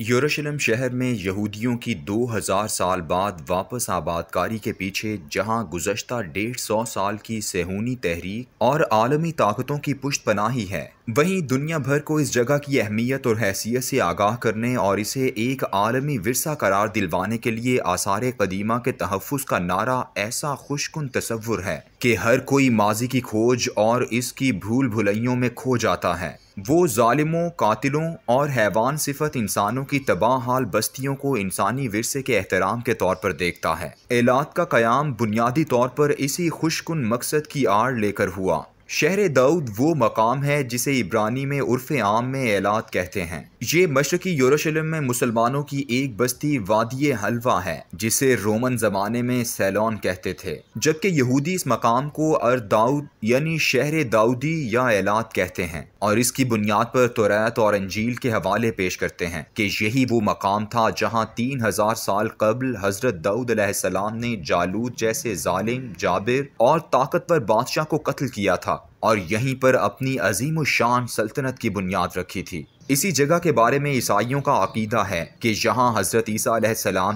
यरूशलेम शहर में यहूदियों की 2000 साल बाद वापस आबादकारी के पीछे जहां गुजशत डेढ़ सौ साल की सेहूनी तहरीक और आलमी ताकतों की पुष्ट पनाही है वहीं दुनिया भर को इस जगह की अहमियत और हैसियत से आगाह करने और इसे एक आलमी विरसा करार दिलवाने के लिए आसार कदीमा के तहफ़ का नारा ऐसा खुशकुन तस्वुर है कि हर कोई माजी की खोज और इसकी भूल भुलैयों में खो जाता है वो ालिमों कातिलों और हैवान सिफत इंसानों की तबाह हाल बस्तियों को इंसानी वरसे के एहतराम के तौर पर देखता है एलात का क़्याम बुनियादी तौर पर इसी खुशकुन मकसद की आड़ लेकर हुआ शहर दाऊद वो मकाम है जिसे इब्रानी में उर्फ आम में एलात कहते हैं ये मशरकी यरूशलेम में मुसलमानों की एक बस्ती वादिय हलवा है जिसे रोमन ज़माने में सैलॉन कहते थे जबकि यहूदी इस मकाम को अर दाऊद यानी शहर दाऊदी या एलात कहते हैं और इसकी बुनियाद पर तोरैत और अंजील के हवाले पेश करते हैं कि यही वो मकाम था जहाँ तीन हज़ार साल कबल हज़रत दाऊद ने जालूद जैसे जालिम जाबिर और ताकतवर बादशाह को कत्ल किया था था और यहीं पर अपनी अजीम शान सल्तनत की बुनियाद रखी थी इसी जगह के बारे में ईसाइयों का अकीदा है कि यहाँ हज़रत ईसा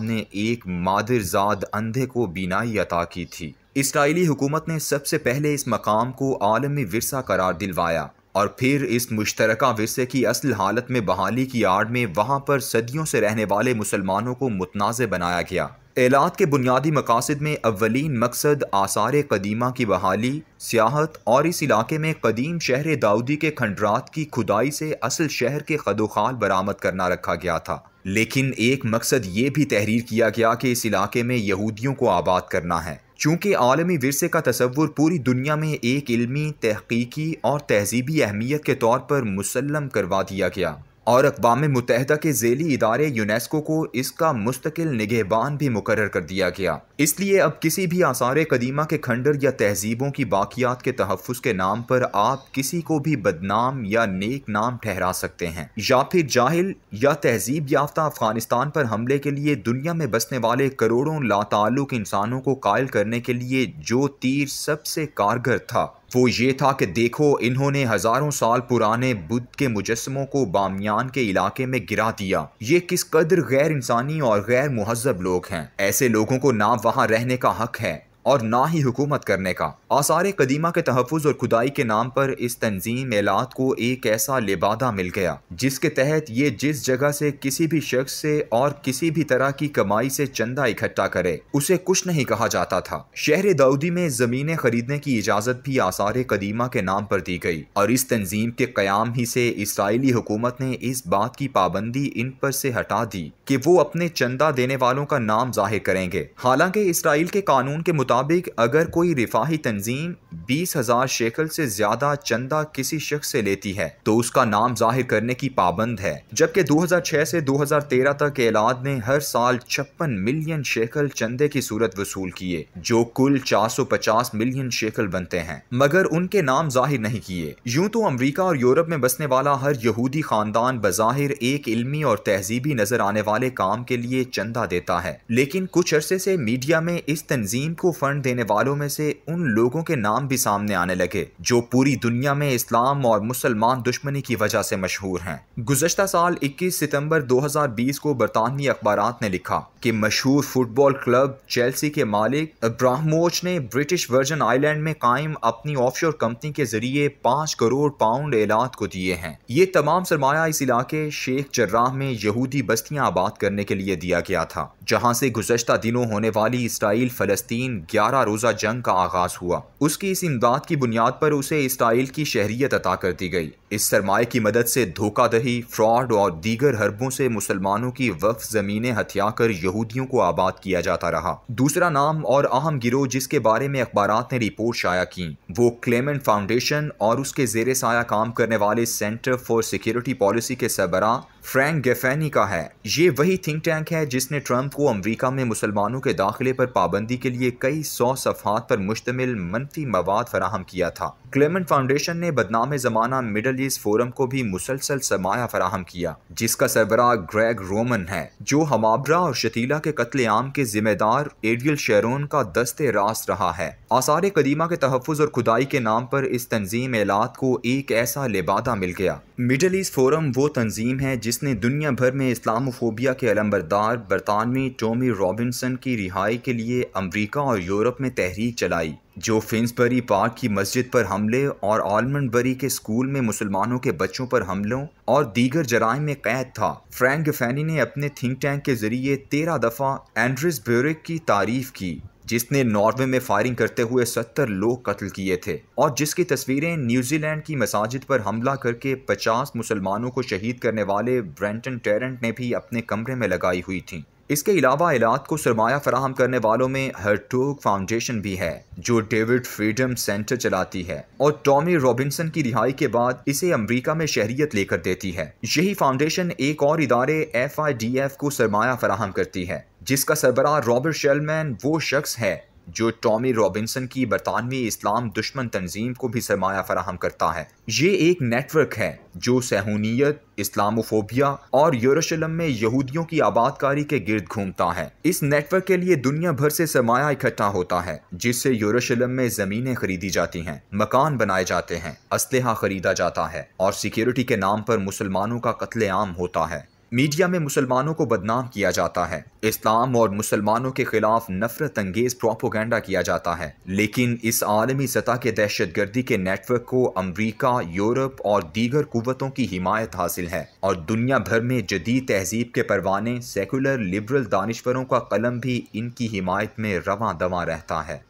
ने एक मादरजाद अंधे को बीनाई अता की थी इसराइली हुकूमत ने सबसे पहले इस मकाम को आलमी विरसा करार दिलवाया और फिर इस मुश्तर विरसे की असल हालत में बहाली की आड़ में वहाँ पर सदियों से रहने वाले मुसलमानों को मुतनाज़ बनाया गया एलात के बुनियादी मकासद में अवलिन मकसद आसार कदीमा की बहाली सियाहत और इस इलाके में कदीम शहर दाऊदी के खंडरात की खुदाई से असल शहर के खदोखाल बरामद करना रखा गया था लेकिन एक मकसद ये भी तहरीर किया गया कि इस इलाके में यहूदियों को आबाद करना है चूँकि आलमी विरसे का तस्वुर पूरी दुनिया में एक इलमी तहकीकी और तहजीबी अहमियत के तौर पर मुसलम करवा दिया गया और अकवाम मुतहद के झेली इदारे यूनेस्को को इसका मुस्तकिल निगहबान भी मुकर कर दिया गया इसलिए अब किसी भी आसार कदीमा के खंडर या तहजीबों की बाकियात के तहफ़ के नाम पर आप किसी को भी बदनाम या नेक नाम ठहरा सकते हैं या फिर जाहिल या तहजीब याफ्ता अफगानिस्तान पर हमले के लिए दुनिया में बसने वाले करोड़ों लातालुक इंसानों को कायल करने के लिए जो तीर सबसे कारगर था वो ये था कि देखो इन्होंने हज़ारों साल पुराने बुद्ध के मुजस्मों को बामियान के इलाके में गिरा दिया ये किस कदर गैर इंसानी और गैर महजब लोग हैं ऐसे लोगों को ना वहाँ रहने का हक है और ना ही हुकूमत करने का आसार कदीमा के तहफ़ और खुदाई के नाम पर इस तंजीम मेलात को एक ऐसा लिबादा मिल गया जिसके तहत ये जिस जगह से किसी भी शख्स से और किसी भी तरह की कमाई से चंदा इकट्ठा करे उसे कुछ नहीं कहा जाता था शहर दाऊदी में जमीने खरीदने की इजाज़त भी आसार कदीमा के नाम पर दी गई और इस तंजीम के क्याम ही से इसराइली हुकूमत ने इस बात की पाबंदी इन पर से हटा दी कि वो अपने चंदा देने वालों का नाम जाहिर करेंगे हालांकि इसराइल के कानून के मुताबिक मुताबिक अगर कोई रिफाही तंजीम बीस हज़ार शेकल से ज़्यादा चंदा किसी शख्स से लेती है तो उसका नाम जाहिर करने की पाबंद है जबकि 2006 से 2013 तक एलाद ने हर साल छप्पन मिलियन शेकल चंदे की सूरत वसूल किए जो कुल 450 मिलियन शेकल बनते हैं मगर उनके नाम जाहिर नहीं किए यूँ तो अमरीका और यूरोप में बसने वाला हर यहूदी खानदान बज़ाहिर एक इलमी और तहजीबी नज़र आने वाले काम के लिए चंदा देता है लेकिन कुछ अरसे से मीडिया में इस तंजीम को फंड देने वालों में से उन लोगों के नाम भी सामने आने लगे जो पूरी दुनिया में इस्लाम और मुसलमान दुश्मनी की वजह से मशहूर हैं गुजशत साल 21 सितंबर 2020 को बरतानवी अखबार ने लिखा कि मशहूर फुटबॉल क्लब चेल्सी के मालिक अब्राहमोच ने ब्रिटिश वर्जन आइलैंड में कायम अपनी ऑफशोर कंपनी के जरिए पाँच करोड़ पाउंड एलात को दिए हैं ये तमाम सरमाया इस इलाके शेख जर्राह में यहूदी बस्तियाँ आबाद करने के लिए दिया गया था जहाँ से गुजशत दिनों होने वाली इसराइल फलस्तीन ग्यारह रोज़ा जंग का आगाज़ हुआ उसकी इस इमदाद की बुनियाद पर उसे इसराइल की शहरीत अता कर दी गई इस सरमाए की मदद से धोखादही फ्रॉड और दीगर हरबों से मुसलमानों की वफ ज़मीनें हथिया कर यहूदियों को आबाद किया जाता रहा दूसरा नाम और अहम गिरोह जिसके बारे में अखबार ने रिपोर्ट शाया की वो क्लेमेंट फाउंडेशन और उसके जेर साया काम करने वाले सेंटर फॉर सिक्योरिटी पॉलिसी के सरबरा फ्रैंक गेफेनी का है ये वही थिंक टैंक है जिसने ट्रंप को अमरीका में मुसलमानों के दाखिले पर पाबंदी के लिए कई कई सौ सफ़ात पर मुश्तमिल मनफी मवाद फराहम किया था क्लेमन फाउंडेशन ने बदनाम ज़माना मिडल ईस्ट फोरम को भी मुसलसल सरमाया फराहम किया जिसका सरबराह ग्रेग रोमन है जो हमाबरा और शतीला के कत्लेआम के जिम्मेदार एडियल शेरोन का दस्ते रास रहा है आसार कदीमा के तहफ़ और खुदाई के नाम पर इस तंजीम एलात को एक ऐसा लिबादा मिल गया मिडल ईस्ट फोरम वो तंजीम है जिसने दुनिया भर में इस्लामोफोबिया के अलम्बरदार बरतानवी टोमी रॉबिनसन की रिहाई के लिए अमरीका और यूरोप में तहरीक चलाई जो फिंसबरी पार्क की मस्जिद पर हमले और आलमंडबरी के स्कूल में मुसलमानों के बच्चों पर हमलों और दीगर जराय में कैद था फ्रैंक गफैनी ने अपने थिंक टैंक के जरिए तेरह दफ़ा एंड्रिस ब्यूरिक की तारीफ की जिसने नॉर्वे में फायरिंग करते हुए सत्तर लोग कत्ल किए थे और जिसकी तस्वीरें न्यूजीलैंड की मसाजिद पर हमला करके पचास मुसलमानों को शहीद करने वाले ब्रेंटन टेरेंट ने भी अपने कमरे में लगाई हुई थीं इसके अलावा इलाज को सरमाया फराहम करने वालों में हरटोग फाउंडेशन भी है जो डेविड फ्रीडम सेंटर चलाती है और टॉमी रॉबिन्सन की रिहाई के बाद इसे अमरीका में शहरियत लेकर देती है यही फाउंडेशन एक और इदारे एफ आई डी एफ को सरमाया फराहम करती है जिसका सरबरा रॉबर्ट शेलमैन वो शख्स है जो टॉमी रॉबिन्सन की बरतानवी इस्लाम दुश्मन तंजीम को भी सरमाया फराहम करता है ये एक नेटवर्क है जो सहूनीत इस्लामोफोबिया और यरूशलेम में यहूदियों की आबादकारी के गिर्द घूमता है इस नेटवर्क के लिए दुनिया भर से सरमाया इकट्ठा होता है जिससे यरूशलेम में ज़मीनें खरीदी जाती हैं मकान बनाए जाते हैं इसलहा खरीदा जाता है और सिक्योरिटी के नाम पर मुसलमानों का कत्लेआम होता है मीडिया में मुसलमानों को बदनाम किया जाता है इस्लाम और मुसलमानों के खिलाफ नफरत अंगेज प्रोपोगंडा किया जाता है लेकिन इस आलमी सतह के दहशत गर्दी के नेटवर्क को अमरीका यूरोप और दीगर कुतों की हिमायत हासिल है और दुनिया भर में जदीद तहजीब के परवाने सेकुलर लिबरल दानश्वरों का कलम भी इनकी हिमायत में रवा दवा रहता है